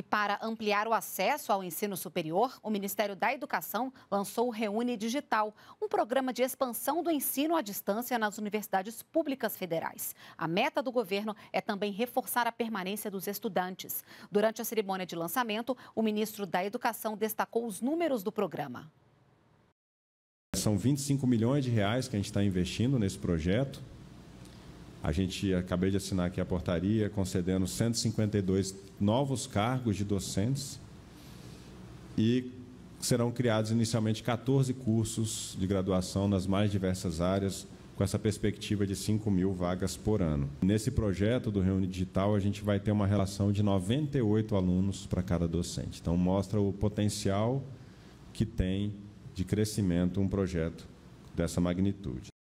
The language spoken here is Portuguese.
E para ampliar o acesso ao ensino superior, o Ministério da Educação lançou o Reúne Digital, um programa de expansão do ensino à distância nas universidades públicas federais. A meta do governo é também reforçar a permanência dos estudantes. Durante a cerimônia de lançamento, o ministro da Educação destacou os números do programa. São 25 milhões de reais que a gente está investindo nesse projeto. A gente acabei de assinar aqui a portaria concedendo 152 novos cargos de docentes e serão criados inicialmente 14 cursos de graduação nas mais diversas áreas, com essa perspectiva de 5 mil vagas por ano. Nesse projeto do Reúne Digital, a gente vai ter uma relação de 98 alunos para cada docente. Então, mostra o potencial que tem de crescimento um projeto dessa magnitude.